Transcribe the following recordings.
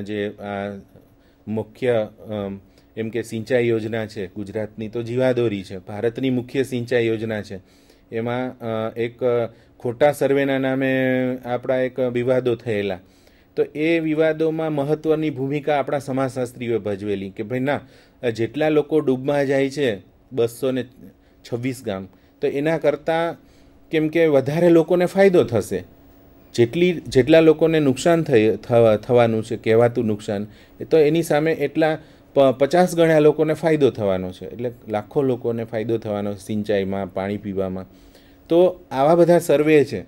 જે આ મુખ્ય એમ કે સિંચાઈ યોજના છે ગુજરાતની તો જીવાદોરી છે ભારતની મુખ્ય સિંચાઈ યોજના છે એમાં એક ખોટા સર્વેના નામે આપણા એક વિવાદો થયેલા તો એ વિવાદોમાં મહત્ત્વની ભૂમિકા આપણા સમાજશાસ્ત્રીઓએ ભજવેલી કે ભાઈ ના જેટલા લોકો ડૂબમાં જાય છે બસો ને છવ્વીસ ગામ તો એના કરતાં કેમ કે વધારે લોકોને ફાયદો થશે જેટલી જેટલા લોકોને નુકસાન થઈ થવાનું છે કહેવાતું નુકસાન એ તો એની સામે એટલા પચાસ ગણા લોકોને ફાયદો થવાનો છે એટલે લાખો લોકોને ફાયદો થવાનો સિંચાઈમાં પાણી પીવામાં તો આવા બધા સર્વે છે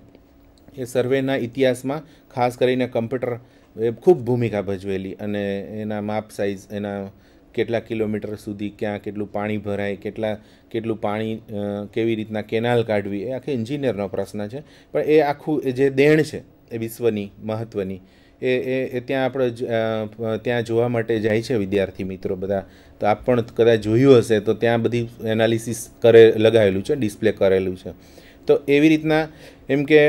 એ સર્વેના ઇતિહાસમાં ખાસ કરીને કમ્પ્યુટર એ ખૂબ ભૂમિકા ભજવેલી અને એના માપ સાઇઝ એના કેટલા કિલોમીટર સુધી ક્યાં કેટલું પાણી ભરાય કેટલા કેટલું પાણી કેવી રીતના કેનાલ કાઢવી એ આખી એન્જિનિયરનો પ્રશ્ન છે પણ એ આખું એ જે દેણ છે એ વિશ્વની મહત્ત્વની એ એ ત્યાં આપણે ત્યાં જોવા માટે જાય છે વિદ્યાર્થી મિત્રો બધા તો આપ પણ કદાચ જોયું હશે તો ત્યાં બધી એનાલિસિસ કરે લગાવેલું છે ડિસ્પ્લે કરેલું છે તો એવી રીતના એમ કે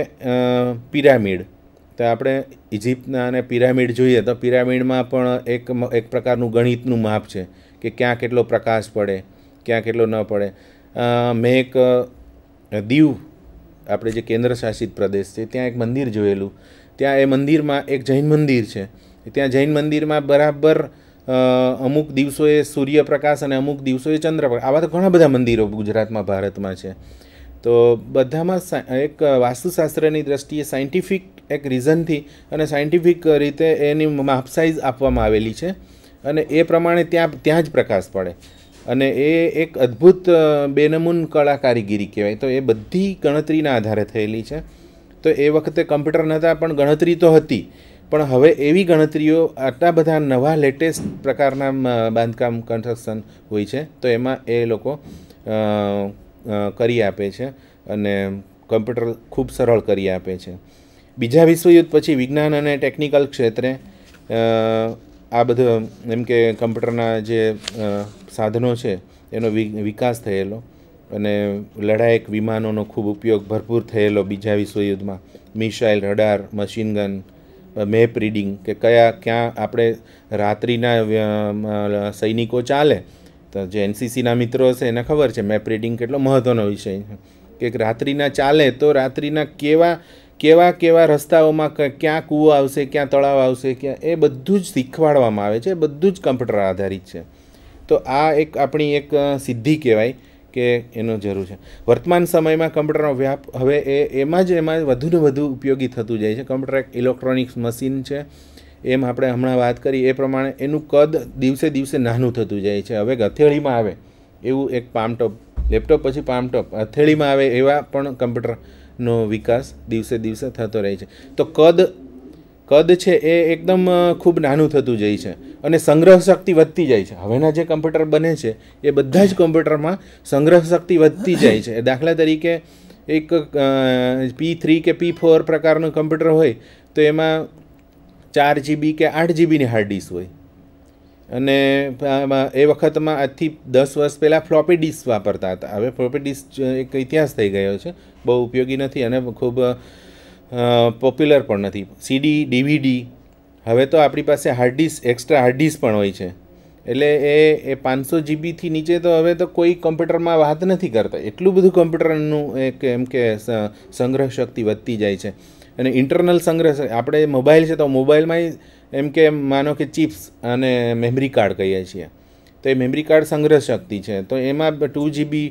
પિરામિડ તો આપણે ઇજિપ્તના અને પિરામિડ જોઈએ તો પિરામિડમાં પણ એક એક પ્રકારનું ગણિતનું માપ છે કે ક્યાં કેટલો પ્રકાશ પડે ક્યાં કેટલો ન પડે મેં એક દીવ આપણે જે કેન્દ્ર શાસિત પ્રદેશ છે ત્યાં એક મંદિર જોયેલું ત્યાં એ મંદિરમાં એક જૈન મંદિર છે ત્યાં જૈન મંદિરમાં બરાબર અમુક દિવસોએ સૂર્યપ્રકાશ અને અમુક દિવસોએ ચંદ્રપ્રકાશ આવા તો ઘણા બધા મંદિરો ગુજરાતમાં ભારતમાં છે તો બધામાં એક વાસ્તુશાસ્ત્રની દ્રષ્ટિએ સાયન્ટિફિક એક રીઝનથી અને સાયન્ટિફિક રીતે એની માપ સાઇઝ આપવામાં આવેલી છે અને એ પ્રમાણે ત્યાં ત્યાં જ પ્રકાશ પડે અને એ એક અદ્ભુત બેનમૂન કળા કારીગીરી કહેવાય તો એ બધી ગણતરીના આધારે થયેલી છે તો એ વખતે કમ્પ્યુટર નહોતા પણ ગણતરી તો હતી પણ હવે એવી ગણતરીઓ આટલા બધા નવા લેટેસ્ટ પ્રકારના બાંધકામ કન્સ્ટ્રક્શન હોય છે તો એમાં એ લોકો કરી આપે છે અને કમ્પ્યુટર ખૂબ સરળ કરી આપે છે બીજા વિશ્વયુદ્ધ પછી વિજ્ઞાન અને ટેકનિકલ ક્ષેત્રે આ બધું એમ કે કમ્પ્યુટરના જે સાધનો છે એનો વિકાસ થયેલો અને લડાયક વિમાનોનો ખૂબ ઉપયોગ ભરપૂર થયેલો બીજા વિશ્વયુદ્ધમાં missile radar machine gun map reading કે કયા ક્યાં આપણે રાત્રિના સૈનિકો ચાલે તો જે એનસીસીના મિત્રો હશે એને ખબર છે મેપ રીડિંગ કેટલો મહત્ત્વનો વિષય છે કે રાત્રિના ચાલે તો રાત્રિના કેવા કેવા કેવા રસ્તાઓમાં ક્યાં કૂવો આવશે ક્યાં તળાવ આવશે ક્યાં એ બધું જ શીખવાડવામાં આવે છે બધું જ કમ્પ્યુટર આધારિત છે તો આ એક આપણી એક સિદ્ધિ કહેવાય કે એનો જરૂર છે વર્તમાન સમયમાં કમ્પ્યુટરનો વ્યાપ હવે એ એમાં જ એમાં વધુને વધુ ઉપયોગી થતું જાય છે કમ્પ્યુટર એક ઇલેક્ટ્રોનિક્સ મશીન છે એમ આપણે હમણાં વાત કરી એ પ્રમાણે એનું કદ દિવસે દિવસે નાનું થતું જાય છે હવે ગથેળીમાં આવે એવું એક પામટોપ લેપટોપ પછી પામટોપ હથેળીમાં આવે એવા પણ કમ્પ્યુટર નો વિકાસ દિવસે દિવસે થતો રહે છે તો કદ કદ છે એ એકદમ ખૂબ નાનું થતું જાય છે અને સંગ્રહ શક્તિ વધતી જાય છે હવેના જે કમ્પ્યુટર બને છે એ બધા જ કમ્પ્યુટરમાં સંગ્રહ શક્તિ વધતી જાય છે દાખલા તરીકે એક પી થ્રી કે પી ફોર પ્રકારનું કમ્પ્યુટર હોય તો એમાં ચાર જીબી કે આઠ જીબીની હાર્ડ ડિસ્ક હોય અને એ વખતમાં આજથી દસ વર્ષ પહેલાં ફ્લોપી ડિસ્ક વાપરતા હતા હવે ફ્લોપી ડિસ્ક એક ઇતિહાસ થઈ ગયો છે બહુ ઉપયોગી નથી અને ખૂબ પોપ્યુલર પણ નથી સીડી ડીવીડી હવે તો આપણી પાસે હાર્ડ ડિસ્ક એક્સ્ટ્રા હાર્ડ પણ હોય છે એટલે એ એ પાંચસો જીબીથી નીચે તો હવે તો કોઈ કમ્પ્યુટરમાં વાત નથી કરતા એટલું બધું કમ્પ્યુટરનું એક એમ કે સંગ્રહ શક્તિ વધતી જાય છે અને ઇન્ટરનલ સંગ્રહ આપણે મોબાઈલ છે તો મોબાઈલમાં એમ કે માનો કે ચિપ્સ અને મેમરી કાર્ડ કહીએ છીએ તો એ મેમરી કાર્ડ સંગ્રહ શક્તિ છે તો એમાં ટુ જીબી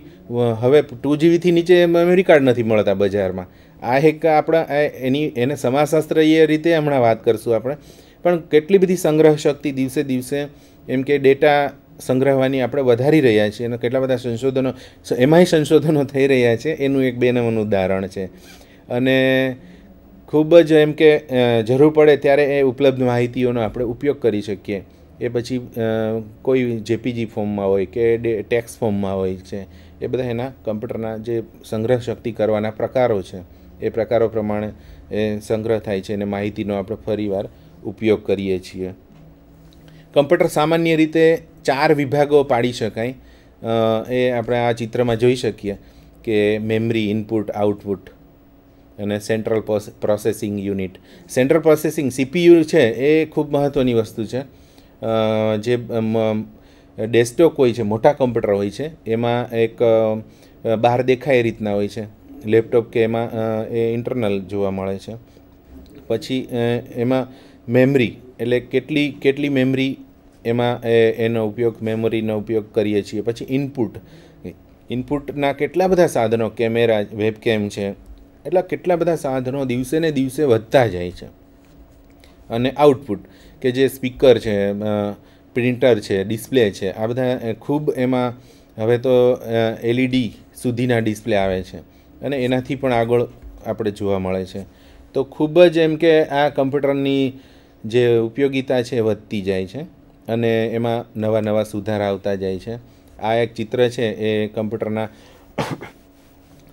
હવે ટુ જીબીથી નીચે મેમરી કાર્ડ નથી મળતા બજારમાં આ એક આપણા એની એને સમાજશાસ્ત્ર એ રીતે હમણાં વાત કરશું આપણે પણ કેટલી બધી સંગ્રહ શક્તિ દિવસે દિવસે એમ કે ડેટા સંગ્રહવાની આપણે વધારી રહ્યા છીએ અને કેટલા બધા સંશોધનો એમાંય સંશોધનો થઈ રહ્યા છે એનું એક બેનમનું ઉદાહરણ છે અને ખૂબ જ એમ કે જરૂર પડે ત્યારે એ ઉપલબ્ધ માહિતીઓનો આપણે ઉપયોગ કરી શકીએ એ પછી કોઈ જેપીજી ફોર્મમાં હોય કે ટેક્સ ફોર્મમાં હોય છે એ બધા એના કમ્પ્યુટરના જે સંગ્રહ શક્તિ કરવાના પ્રકારો છે એ પ્રકારો પ્રમાણે એ સંગ્રહ થાય છે અને માહિતીનો આપણે ફરીવાર ઉપયોગ કરીએ છીએ કમ્પ્યુટર સામાન્ય રીતે ચાર વિભાગો પાડી શકાય એ આપણે આ ચિત્રમાં જોઈ શકીએ કે મેમરી ઇનપુટ આઉટપુટ અને central processing unit central processing CPU છે એ ખૂબ મહત્ત્વની વસ્તુ છે જે ડેસ્કટોપ હોય છે મોટા કમ્પ્યુટર હોય છે એમાં એક બહાર દેખાય એ રીતના હોય છે લેપટોપ કે એમાં એ ઇન્ટરનલ જોવા મળે છે પછી એમાં મેમરી એટલે કેટલી કેટલી મેમરી એમાં એનો ઉપયોગ મેમરીનો ઉપયોગ કરીએ છીએ પછી ઇનપુટ ઇનપુટના કેટલા બધા સાધનો કેમેરા વેબકેમ છે એટલા કેટલા બધા સાધનો દિવસે ને દિવસે વધતા જાય છે અને આઉટપુટ કે જે સ્પીકર છે પ્રિન્ટર છે ડિસ્પ્લે છે આ બધા ખૂબ એમાં હવે તો એલઈડી સુધીના ડિસ્પ્લે આવે છે અને એનાથી પણ આગળ આપણે જોવા મળે છે તો ખૂબ જ એમ કે આ કમ્પ્યુટરની જે ઉપયોગિતા છે વધતી જાય છે અને એમાં નવા નવા સુધારા આવતા જાય છે આ એક ચિત્ર છે એ કમ્પ્યુટરના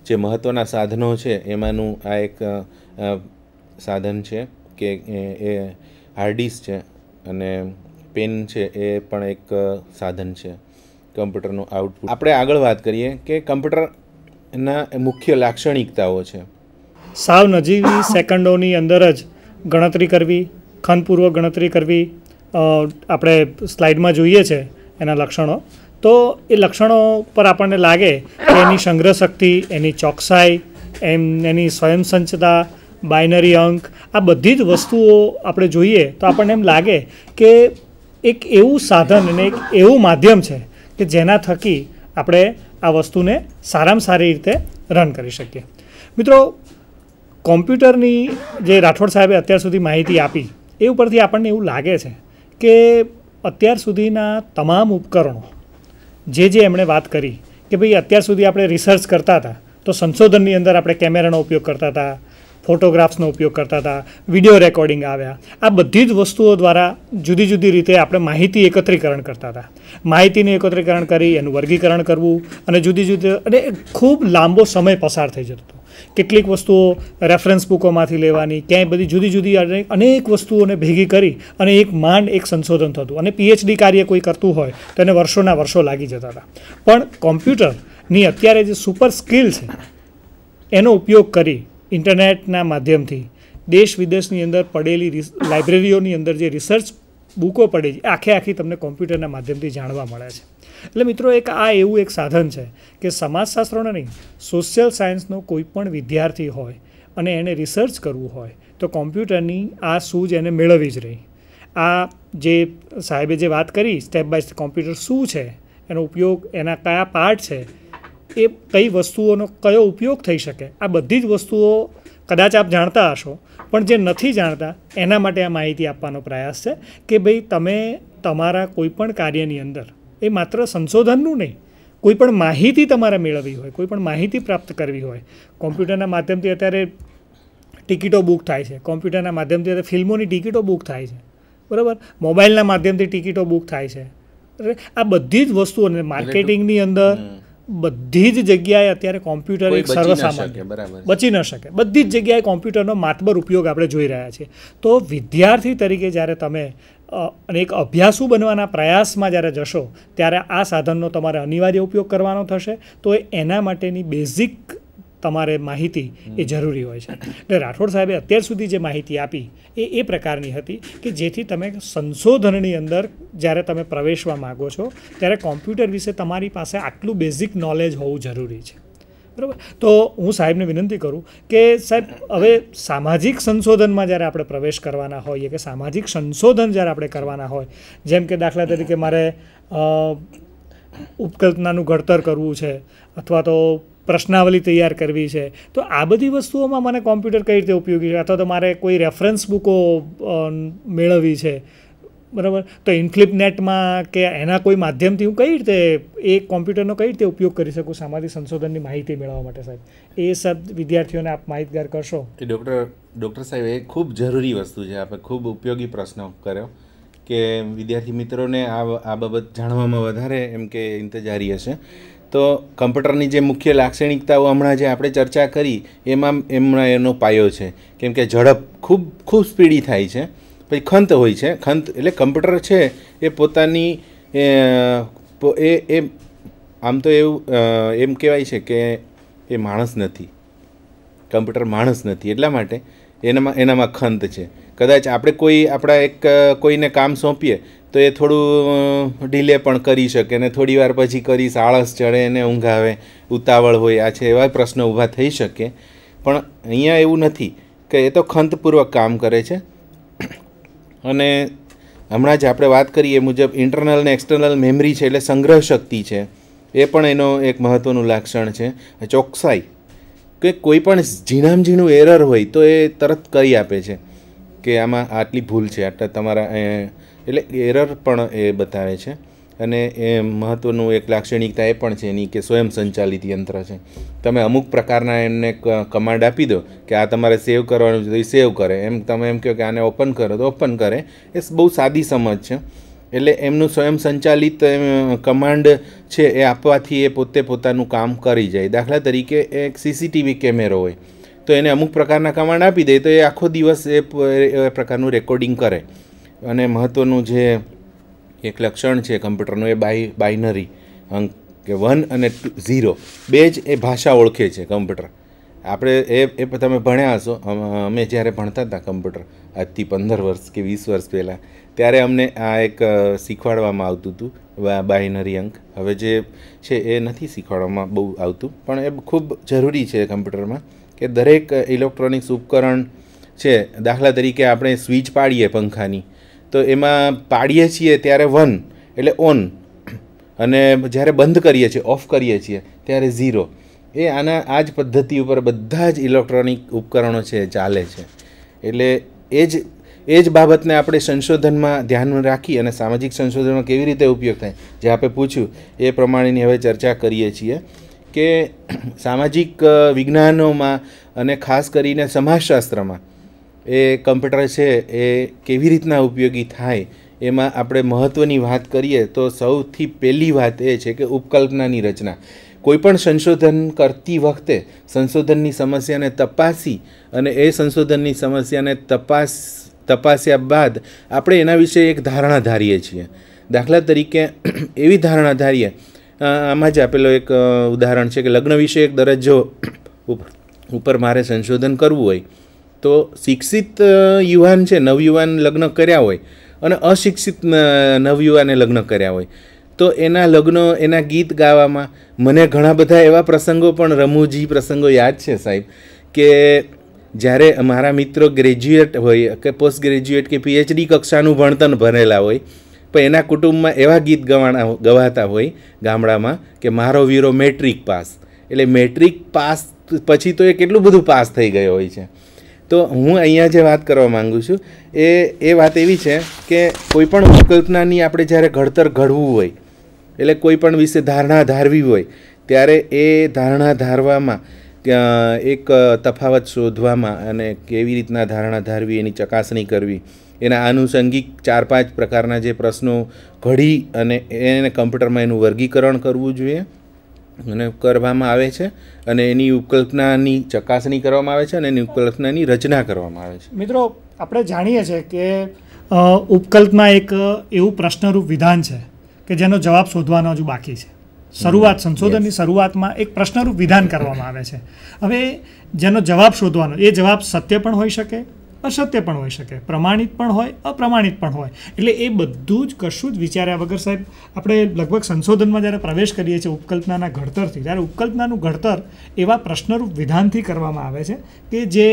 જે મહત્ત્વના સાધનો છે એમાંનું આ એક સાધન છે કે એ હાર્ડિસ છે અને પેન છે એ પણ એક સાધન છે કમ્પ્યુટરનું આઉટપુટ આપણે આગળ વાત કરીએ કે કમ્પ્યુટરના મુખ્ય લાક્ષણિકતાઓ છે સાવ નજીવી સેકન્ડોની અંદર જ ગણતરી કરવી ખનપૂર્વક ગણતરી કરવી આપણે સ્લાઇડમાં જોઈએ છે એના લક્ષણો તો એ લક્ષણો પર આપણને લાગે કે એની સંગ્રહ શક્તિ એની ચોકસાઈ એમ એની સ્વયંસંચતા બાઇનરી અંક આ બધી જ વસ્તુઓ આપણે જોઈએ તો આપણને એમ લાગે કે એક એવું સાધન અને એક એવું માધ્યમ છે કે જેના થકી આપણે આ વસ્તુને સારામાં સારી રીતે રન કરી શકીએ મિત્રો કોમ્પ્યુટરની જે રાઠોડ સાહેબે અત્યાર સુધી માહિતી આપી એ ઉપરથી આપણને એવું લાગે છે કે અત્યાર સુધીના તમામ ઉપકરણો જે જે એમણે વાત કરી કે ભાઈ અત્યાર સુધી આપણે રિસર્ચ કરતા હતા તો સંશોધનની અંદર આપણે કેમેરાનો ઉપયોગ કરતા હતા ફોટોગ્રાફ્સનો ઉપયોગ કરતા હતા વિડીયો રેકોર્ડિંગ આવ્યા આ બધી જ વસ્તુઓ દ્વારા જુદી જુદી રીતે આપણે માહિતી એકત્રીકરણ કરતા હતા માહિતીનું એકત્રીકરણ કરી એનું વર્ગીકરણ કરવું અને જુદી જુદી અને ખૂબ લાંબો સમય પસાર થઈ જતો હતો કેટલીક વસ્તુઓ રેફરન્સ બુકોમાંથી લેવાની ક્યાંય બધી જુદી જુદી અનેક વસ્તુઓને ભેગી કરી અને એક માંડ એક સંશોધન થતું અને પીએચડી કાર્ય કોઈ કરતું હોય તો એને વર્ષોના વર્ષો લાગી જતા હતા પણ કોમ્પ્યુટરની અત્યારે જે સુપર સ્કિલ છે એનો ઉપયોગ કરી ઇન્ટરનેટના માધ્યમથી દેશ વિદેશની અંદર પડેલી લાઇબ્રેરીઓની અંદર જે રિસર્ચ બુકો પડે છે આખે આખી તમને કોમ્પ્યુટરના માધ્યમથી જાણવા મળે છે એટલે મિત્રો એક આ એવું એક સાધન છે કે સમાજશાસ્ત્રોને નહીં સોશિયલ સાયન્સનો કોઈ પણ વિદ્યાર્થી હોય અને એને રિસર્ચ કરવું હોય તો કોમ્પ્યુટરની આ સૂઝ એને મેળવવી જ રહી આ જે સાહેબે જે વાત કરી સ્ટેપ બાય સ્ટેપ કોમ્પ્યુટર શું છે એનો ઉપયોગ એના કયા પાર્ટ છે એ કઈ વસ્તુઓનો કયો ઉપયોગ થઈ શકે આ બધી જ વસ્તુઓ કદાચ આપ જાણતા હશો પણ જે નથી જાણતા એના માટે આ માહિતી આપવાનો પ્રયાસ છે કે ભાઈ તમે તમારા કોઈપણ કાર્યની અંદર એ માત્ર સંશોધનનું નહીં કોઈપણ માહિતી તમારે મેળવવી હોય કોઈપણ માહિતી પ્રાપ્ત કરવી હોય કોમ્પ્યુટરના માધ્યમથી અત્યારે ટિકિટો બુક થાય છે કોમ્પ્યુટરના માધ્યમથી અત્યારે ફિલ્મોની ટિકિટો બુક થાય છે બરાબર મોબાઈલના માધ્યમથી ટિકિટો બુક થાય છે આ બધી જ વસ્તુઓને માર્કેટિંગની અંદર બધી જ જગ્યાએ અત્યારે કોમ્પ્યુટર એક સર્વસામાન્ય બચી ન શકે બધી જ જગ્યાએ કોમ્પ્યુટરનો માતબર ઉપયોગ આપણે જોઈ રહ્યા છીએ તો વિદ્યાર્થી તરીકે જ્યારે તમે અને એક અભ્યાસુ બનવાના પ્રયાસમાં જ્યારે જશો ત્યારે આ સાધનનો તમારે અનિવાર્ય ઉપયોગ કરવાનો થશે તો એના માટેની બેઝિક તમારે માહિતી એ જરૂરી હોય છે એટલે રાઠોડ સાહેબે અત્યાર સુધી જે માહિતી આપી એ એ પ્રકારની હતી કે જેથી તમે સંશોધનની અંદર જ્યારે તમે પ્રવેશવા માગો છો ત્યારે કોમ્પ્યુટર વિશે તમારી પાસે આટલું બેઝિક નોલેજ હોવું જરૂરી છે બરાબર તો હું સાહેબને વિનંતી કરું કે સાહેબ હવે સામાજિક સંશોધનમાં જ્યારે આપણે પ્રવેશ કરવાના હોઈએ કે સામાજિક સંશોધન જ્યારે આપણે કરવાના હોય જેમ કે દાખલા તરીકે મારે ઉપકલ્પનાનું ઘડતર કરવું છે અથવા તો પ્રશ્નાવલી તૈયાર કરવી છે તો આ બધી વસ્તુઓમાં મને કોમ્પ્યુટર કઈ રીતે ઉપયોગી છે અથવા તો મારે કોઈ રેફરન્સ બુકો મેળવવી છે બરાબર તો ઇન્ફ્લિપ કે એના કોઈ માધ્યમથી હું કઈ રીતે એ કોમ્પ્યુટરનો કઈ રીતે ઉપયોગ કરી શકું સામાજિક સંશોધનની માહિતી મેળવવા માટે સાહેબ એ સબ વિદ્યાર્થીઓને આપ માહિતગાર કરશો કે ડૉક્ટર ડૉક્ટર સાહેબ એ ખૂબ જરૂરી વસ્તુ છે આપણે ખૂબ ઉપયોગી પ્રશ્ન કર્યો કે વિદ્યાર્થી મિત્રોને આ આ બાબત જાણવામાં વધારે એમ કે ઇંતજારી હશે તો કમ્પ્યુટરની જે મુખ્ય લાક્ષણિકતાઓ હમણાં જે આપણે ચર્ચા કરી એમાં એમના એનો પાયો છે કેમ કે ઝડપ ખૂબ ખૂબ સ્પીડી થાય છે પછી ખંત હોય છે ખંત એટલે કમ્પ્યુટર છે એ પોતાની એ એ આમ તો એવું એમ કહેવાય છે કે એ માણસ નથી કમ્પ્યુટર માણસ નથી એટલા માટે એનામાં એનામાં ખંત છે કદાચ આપણે કોઈ આપણા એક કોઈને કામ સોંપીએ તો એ થોડું ડિલે પણ કરી શકે ને થોડી વાર પછી કરીશ આળસ ચડે ને ઊંઘ આવે ઉતાવળ હોય આ છે એવા પ્રશ્નો ઊભા થઈ શકે પણ અહીંયા એવું નથી કે એ તો ખંતપૂર્વક કામ કરે છે અને હમણાં જ આપણે વાત કરીએ મુજબ ઇન્ટરનલ ને એક્સટર્નલ મેમરી છે એટલે સંગ્રહ શક્તિ છે એ પણ એનો એક મહત્ત્વનું લાક્ષણ છે ચોકસાઈ કે કોઈ પણ ઝીણામ ઝીણું એરર હોય તો એ તરત કરી આપે છે કે આમાં આટલી ભૂલ છે આટલા તમારા એટલે એરર પણ એ બતાવે છે અને એ મહત્ત્વનું એક લાક્ષણિકતા એ પણ છે એની કે સ્વયં સંચાલિત યંત્ર છે તમે અમુક પ્રકારના એમને કમાન્ડ આપી દો કે આ તમારે સેવ કરવાનું છે તો એ સેવ કરે એમ તમે એમ કહો કે આને ઓપન કરો તો ઓપન કરે એ બહુ સાદી સમજ છે એટલે એમનું સ્વયં સંચાલિત કમાન્ડ છે એ આપવાથી એ પોતે પોતાનું કામ કરી જાય દાખલા તરીકે એક સીસીટીવી કેમેરો હોય તો એને અમુક પ્રકારના કમાન્ડ આપી દે તો એ આખો દિવસ એ પ્રકારનું રેકોર્ડિંગ કરે અને મહત્ત્વનું જે એક લક્ષણ છે કમ્પ્યુટરનું એ બાય બાઇનરી અંક કે વન અને ટુ ઝીરો બે જ એ ભાષા ઓળખે છે કમ્પ્યુટર આપણે એ એ તમે ભણ્યા હશો અમે જ્યારે ભણતા હતા કમ્પ્યુટર આજથી પંદર વર્ષ કે વીસ વર્ષ પહેલાં ત્યારે અમને આ એક શીખવાડવામાં આવતું હતું બાઇનરી અંક હવે જે છે એ નથી શીખવાડવામાં બહુ આવતું પણ એ ખૂબ જરૂરી છે કમ્પ્યુટરમાં કે દરેક ઇલેક્ટ્રોનિક્સ ઉપકરણ છે દાખલા તરીકે આપણે સ્વિચ પાડીએ પંખાની તો એમાં પાડીએ છીએ ત્યારે વન એટલે ઓન અને જ્યારે બંધ કરીએ છીએ ઓફ કરીએ છીએ ત્યારે ઝીરો એ આના આ જ પદ્ધતિ ઉપર બધા જ ઇલેક્ટ્રોનિક ઉપકરણો છે ચાલે છે એટલે એ જ એ જ બાબતને આપણે સંશોધનમાં ધ્યાનમાં રાખી અને સામાજિક સંશોધનમાં કેવી રીતે ઉપયોગ થાય જે આપણે પૂછ્યું એ પ્રમાણેની હવે ચર્ચા કરીએ છીએ કે સામાજિક વિજ્ઞાનોમાં અને ખાસ કરીને સમાજશાસ્ત્રમાં એ કમ્પ્યુટર છે એ કેવી રીતના ઉપયોગી થાય એમાં આપણે મહત્ત્વની વાત કરીએ તો સૌથી પહેલી વાત એ છે કે ઉપકલ્પનાની રચના કોઈપણ સંશોધન કરતી વખતે સંશોધનની સમસ્યાને તપાસી અને એ સંશોધનની સમસ્યાને તપાસ તપાસ્યા બાદ આપણે એના વિશે એક ધારણા ધારીએ છીએ દાખલા તરીકે એવી ધારણા ધારીએ આમાં જ આપેલો એક ઉદાહરણ છે કે લગ્ન વિશે એક દરજ્જો ઉપર મારે સંશોધન કરવું હોય તો શિક્ષિત યુવાન છે નવયુવાન લગ્ન કર્યા હોય અને અશિક્ષિત નવયુવાને લગ્ન કર્યા હોય તો એના લગ્નો એના ગીત ગાવામાં મને ઘણા બધા એવા પ્રસંગો પણ રમૂજી પ્રસંગો યાદ છે સાહેબ કે જ્યારે મારા મિત્રો ગ્રેજ્યુએટ હોય કે પોસ્ટ ગ્રેજ્યુએટ કે પીએચડી કક્ષાનું ભણતર ભરેલા હોય પણ એના કુટુંબમાં એવા ગીત ગવાના ગવાતા હોય ગામડામાં કે મારો વીરો મેટ્રિક પાસ એટલે મેટ્રિક પાસ પછી તો એ કેટલું બધું પાસ થઈ ગયો હોય છે તો હું અહીંયા જે વાત કરવા માગું છું એ એ વાત એવી છે કે કોઈપણ કલ્પનાની આપણે જ્યારે ઘડતર ઘડવું હોય એટલે કોઈપણ વિશે ધારણા ધારવી હોય ત્યારે એ ધારણા ધારવામાં એક તફાવત શોધવામાં અને કેવી રીતના ધારણા ધારવી એની ચકાસણી કરવી એના આનુષંગિક ચાર પાંચ પ્રકારના જે પ્રશ્નો ઘડી અને એને કમ્પ્યુટરમાં એનું વર્ગીકરણ કરવું જોઈએ અને કરવામાં આવે છે અને એની ઉપકલ્પનાની ચકાસણી કરવામાં આવે છે અને એની ઉપકલ્પનાની રચના કરવામાં આવે છે મિત્રો આપણે જાણીએ છીએ કે ઉપકલ્પના એક એવું પ્રશ્નરૂપ વિધાન છે કે જેનો જવાબ શોધવાનો હજુ બાકી છે શરૂઆત સંશોધનની શરૂઆતમાં એક પ્રશ્નરૂપ વિધાન કરવામાં આવે છે હવે જેનો જવાબ શોધવાનો એ જવાબ સત્ય પણ હોઈ શકે અસત્ય પણ હોઈ શકે પ્રમાણિત પણ હોય અપ્રમાણિત પણ હોય એટલે એ બધું જ કશું જ વિચાર્યા વગર સાહેબ આપણે લગભગ સંશોધનમાં જ્યારે પ્રવેશ કરીએ છીએ ઉપકલ્પનાના ઘડતરથી ત્યારે ઉપકલ્પનાનું ઘડતર એવા પ્રશ્નરૂપ વિધાનથી કરવામાં આવે છે કે જે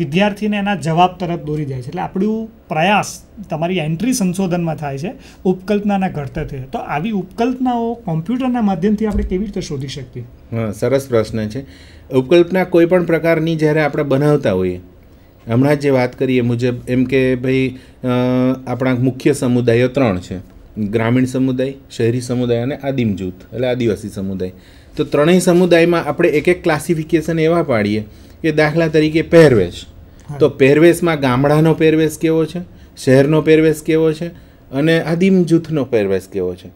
વિદ્યાર્થીને એના જવાબ તરફ દોરી જાય છે એટલે આપણું પ્રયાસ તમારી એન્ટ્રી સંશોધનમાં થાય છે ઉપકલ્પનાના ઘડતરથી તો આવી ઉપકલ્પનાઓ કોમ્પ્યુટરના માધ્યમથી આપણે કેવી રીતે શોધી શકીએ સરસ પ્રશ્ન છે ઉપકલ્પના કોઈ પણ પ્રકારની જ્યારે આપણે બનાવતા હોઈએ હમણાં જે વાત કરીએ મુજબ એમ કે ભાઈ આપણા મુખ્ય સમુદાયો ત્રણ છે ગ્રામીણ સમુદાય શહેરી સમુદાય અને આદિમ જૂથ એટલે આદિવાસી સમુદાય તો ત્રણેય સમુદાયમાં આપણે એક એક ક્લાસિફિકેશન એવા પાડીએ કે દાખલા તરીકે પહેરવેશ તો પહેરવેશમાં ગામડાનો પહેરવેશ કેવો છે શહેરનો પહેરવેશ કેવો છે અને આદિમ જૂથનો પહેરવેશ કેવો છે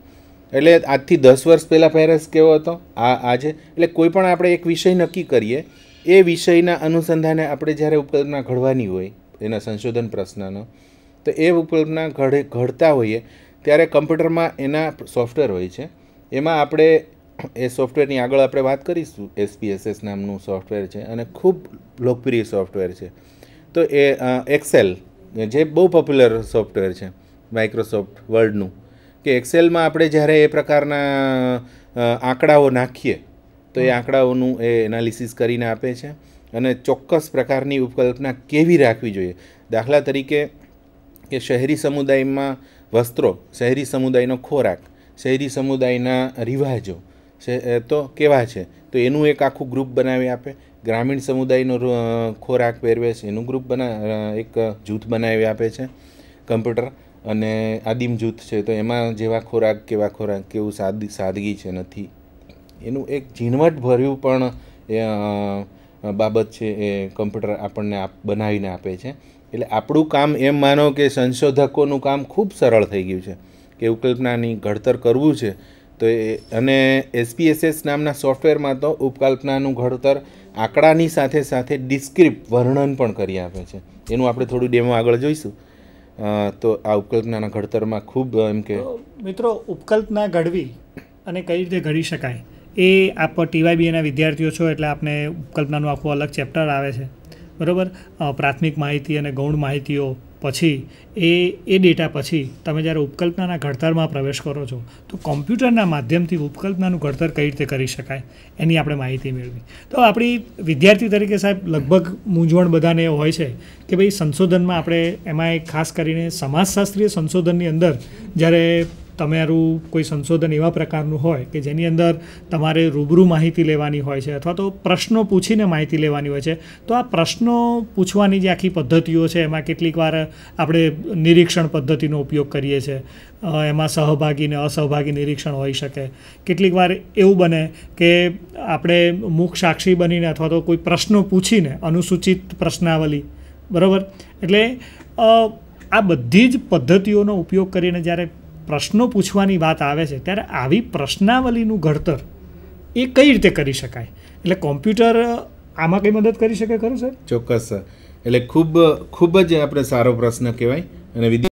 એટલે આજથી દસ વર્ષ પહેલાં પહેરવેશ કેવો હતો આ આજે એટલે કોઈ પણ આપણે એક વિષય નક્કી કરીએ એ વિષયના અનુસંધાને આપણે જ્યારે ઉપકલ્પના ઘડવાની હોય એના સંશોધન પ્રશ્નનો તો એ ઉપકલ્પના ઘડે ઘડતા હોઈએ ત્યારે કમ્પ્યુટરમાં એના સોફ્ટવેર હોય છે એમાં આપણે એ સોફ્ટવેરની આગળ આપણે વાત કરીશું એસપીએસએસ નામનું સોફ્ટવેર છે અને ખૂબ લોકપ્રિય સોફ્ટવેર છે તો એ એક્સેલ જે બહુ પોપ્યુલર સોફ્ટવેર છે માઇક્રોસોફ્ટ વર્ડનું કે એક્સેલમાં આપણે જ્યારે એ પ્રકારના આંકડાઓ નાખીએ તો એ આંકડાઓનું એ એનાલિસિસ કરીને આપે છે અને ચોક્કસ પ્રકારની ઉપકલ્પના કેવી રાખવી જોઈએ દાખલા તરીકે કે શહેરી સમુદાયમાં વસ્ત્રો શહેરી સમુદાયનો ખોરાક શહેરી સમુદાયના રિવાજો તો કેવા છે તો એનું એક આખું ગ્રુપ બનાવી આપે ગ્રામીણ સમુદાયનો ખોરાક પહેરવેશ એનું ગ્રુપ બના એક જૂથ બનાવી આપે છે કમ્પ્યુટર અને આદિમ જૂથ છે તો એમાં જેવા ખોરાક કેવા ખોરાક કેવું સાદ સાદગી છે નથી એનું એક ઝીણવટભર્યું પણ બાબત છે એ કમ્પ્યુટર આપણને આપ બનાવીને આપે છે એટલે આપણું કામ એમ માનો કે સંશોધકોનું કામ ખૂબ સરળ થઈ ગયું છે કે ઉપકલ્પનાની ઘડતર કરવું છે તો એ અને એસપીએસએસ નામના સોફ્ટવેરમાં તો ઉપકલ્પનાનું ઘડતર આંકડાની સાથે સાથે ડિસ્ક્રિપ્ટ વર્ણન પણ કરી આપે છે એનું આપણે થોડું ડેમો આગળ જોઈશું તો આ ઉપકલ્પનાના ઘડતરમાં ખૂબ એમ કે મિત્રો ઉપકલ્પના ઘડવી અને કઈ રીતે ઘડી શકાય એ આપ ટીવાયબીએના વિદ્યાર્થીઓ છો એટલે આપને કલ્પનાનું આખું અલગ ચેપ્ટર આવે છે બરાબર પ્રાથમિક માહિતી અને ગૌણ માહિતીઓ પછી એ એ ડેટા પછી તમે જ્યારે ઉપકલ્પનાના ઘડતરમાં પ્રવેશ કરો છો તો કોમ્પ્યુટરના માધ્યમથી ઉપકલ્પનાનું ઘડતર કઈ રીતે કરી શકાય એની આપણે માહિતી મેળવી તો આપણી વિદ્યાર્થી તરીકે સાહેબ લગભગ મૂંઝવણ બધાને હોય છે કે ભાઈ સંશોધનમાં આપણે એમાં ખાસ કરીને સમાજશાસ્ત્રીય સંશોધનની અંદર જ્યારે તમારું કોઈ સંશોધન એવા પ્રકારનું હોય કે જેની અંદર તમારે રૂબરૂ માહિતી લેવાની હોય છે અથવા તો પ્રશ્નો પૂછીને માહિતી લેવાની હોય છે તો આ પ્રશ્નો પૂછવાની જે આખી પદ્ધતિઓ છે એમાં કેટલીક વાર આપણે નિરીક્ષણ પદ્ધતિનો ઉપયોગ કરીએ છીએ એમાં સહભાગીને અસહભાગી નિરીક્ષણ હોઈ શકે કેટલીક વાર એવું બને કે આપણે મુખ સાક્ષી બનીને અથવા તો કોઈ પ્રશ્નો પૂછીને અનુસૂચિત પ્રશ્નાવલી બરાબર એટલે આ બધી જ પદ્ધતિઓનો ઉપયોગ કરીને જ્યારે પ્રશ્નો પૂછવાની વાત આવે છે ત્યારે આવી પ્રશ્નાવલીનું ઘડતર એ કઈ રીતે કરી શકાય એટલે કોમ્પ્યુટર આમાં કંઈ મદદ કરી શકે ખરું સર ચોક્કસ સર એટલે ખૂબ ખૂબ જ આપણે સારો પ્રશ્ન કહેવાય અને વિદ્યા